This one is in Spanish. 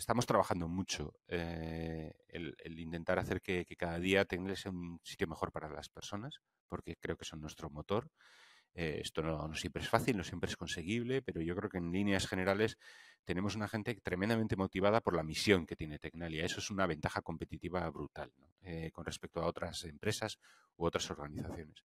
estamos trabajando mucho eh, el, intentar hacer que, cada día tengamos sea un sitio mejor para las personas, porque creo que son nuestro motor. Eh, esto no, siempre es fácil, no siempre es conseguible, pero yo creo que en líneas generales tenemos una gente tremendamente motivada por la misión que tiene Tecnalia. Eso es una ventaja competitiva brutal eh, con respecto a otras empresas u otras organizaciones.